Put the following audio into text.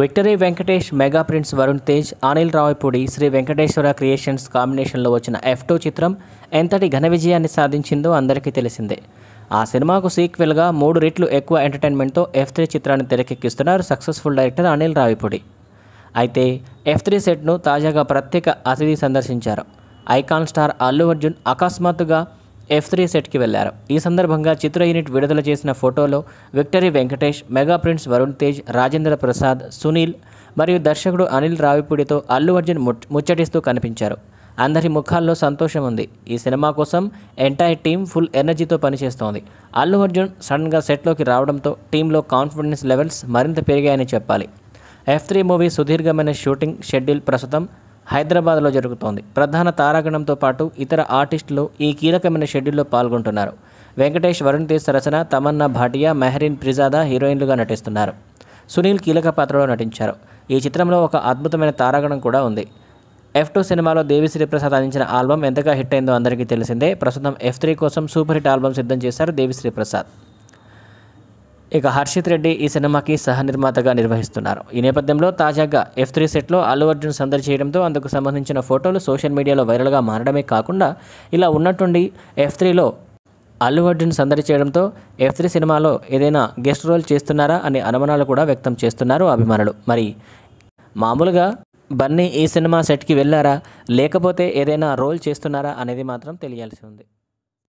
victory Venkatesh mega prince Varun Tej Anil Ravipudi Sri Venkateswara creations కాంబినేషన్లో వచ్చిన F two చిత్రం ఎంతటి ఘన విజయాన్ని సాధించిందో అందరికీ తెలిసిందే ఆ సినిమాకు సీక్వెల్గా మూడు రెట్లు ఎక్కువ ఎంటర్టైన్మెంట్తో ఎఫ్ త్రీ చిత్రాన్ని తెరకెక్కిస్తున్నారు సక్సెస్ఫుల్ డైరెక్టర్ అనిల్ రావిపూడి అయితే ఎఫ్ త్రీ సెట్ను తాజాగా ప్రత్యేక అతిథి సందర్శించారు ఐకాన్ స్టార్ అల్లు అర్జున్ అకస్మాత్తుగా ఎఫ్ త్రీ సెట్కి వెళ్లారు ఈ సందర్భంగా చిత్ర యూనిట్ విడుదల చేసిన ఫోటోలో victory Venkatesh mega prince Varun Tej Rajendra Prasad Sunil మరియు దర్శకుడు అనిల్ రావిపూడితో అల్లు అర్జున్ ముచ్చటిస్తూ కనిపించారు అందరి ముఖాల్లో సంతోషం ఉంది ఈ సినిమా కోసం ఎంటైర్ టీం ఫుల్ ఎనర్జీతో పనిచేస్తోంది అల్లు అర్జున్ సడన్గా సెట్లోకి రావడంతో టీంలో కాన్ఫిడెన్స్ లెవెల్స్ మరింత పెరిగాయని చెప్పాలి ఎఫ్ త్రీ మూవీ సుదీర్ఘమైన షూటింగ్ షెడ్యూల్ ప్రస్తుతం హైదరాబాద్లో జరుగుతోంది ప్రధాన తారాగణంతో పాటు ఇతర ఆర్టిస్టులు ఈ కీలకమైన షెడ్యూల్లో పాల్గొంటున్నారు వెంకటేష్ వరుణ్ తేజ్ సరసన తమన్నా భాటియా మెహరీన్ ప్రిజాదా హీరోయిన్లుగా నటిస్తున్నారు సునీల్ కీలక పాత్రలో నటించారు ఈ చిత్రంలో ఒక అద్భుతమైన తారాగణం కూడా ఉంది ఎఫ్ టూ సినిమాలో దేవిశ్రీ ప్రసాద్ అందించిన ఆల్బమ్ ఎంతగా హిట్ అయిందో అందరికీ తెలిసిందే ప్రస్తుతం ఎఫ్ త్రీ కోసం సూపర్ హిట్ ఆల్బమ్ సిద్ధం చేశారు దేవిశ్రీ ప్రసాద్ ఇక హర్షిత్ రెడ్డి ఈ సినిమాకి సహ నిర్మాతగా నిర్వహిస్తున్నారు ఈ నేపథ్యంలో తాజాగా ఎఫ్ త్రీ సెట్లో అల్లు అర్జున్ సందడి చేయడంతో అందుకు సంబంధించిన ఫోటోలు సోషల్ మీడియాలో వైరల్గా మారడమే కాకుండా ఇలా ఉన్నట్టుండి ఎఫ్ త్రీలో అల్లు అర్జున్ సందడి చేయడంతో ఎఫ్ త్రీ సినిమాలో ఏదైనా గెస్ట్ రోల్ చేస్తున్నారా అనే అనుమానాలు కూడా వ్యక్తం చేస్తున్నారు అభిమానులు మరి మామూలుగా బన్నీ ఈ సినిమా సెట్కి వెళ్ళారా లేకపోతే ఏదైనా రోల్ చేస్తున్నారా అనేది మాత్రం తెలియాల్సి ఉంది